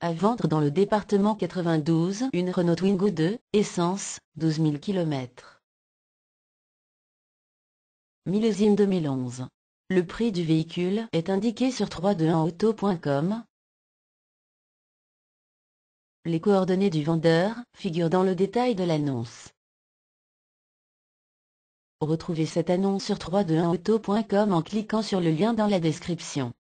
À vendre dans le département 92 une Renault Twingo 2, essence, 12 000 km. Millésime 2011. Le prix du véhicule est indiqué sur 321auto.com. Les coordonnées du vendeur figurent dans le détail de l'annonce. Retrouvez cette annonce sur 321auto.com en cliquant sur le lien dans la description.